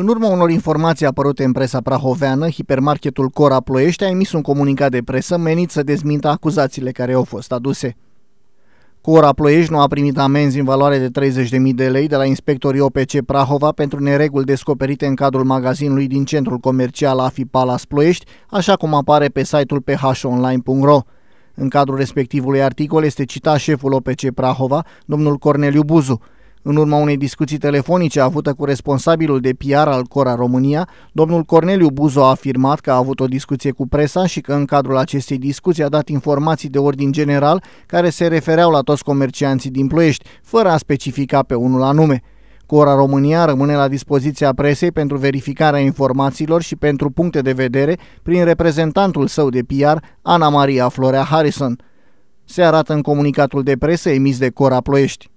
În urma unor informații apărute în presa prahoveană, hipermarketul Cora Ploiești a emis un comunicat de presă menit să dezmintă acuzațiile care au fost aduse. Cora Ploiești nu a primit amenzi în valoare de 30.000 de lei de la inspectorii OPC Prahova pentru nereguli descoperite în cadrul magazinului din centrul comercial AFI Palace Ploiești, așa cum apare pe site-ul phonline.ro. În cadrul respectivului articol este citat șeful OPC Prahova, domnul Corneliu Buzu. În urma unei discuții telefonice avută cu responsabilul de PR al Cora România, domnul Corneliu Buzo a afirmat că a avut o discuție cu presa și că în cadrul acestei discuții a dat informații de ordin general care se refereau la toți comercianții din Ploiești, fără a specifica pe unul anume. Cora România rămâne la dispoziția presei pentru verificarea informațiilor și pentru puncte de vedere prin reprezentantul său de PR, Ana Maria Florea Harrison. Se arată în comunicatul de presă emis de Cora Ploiești.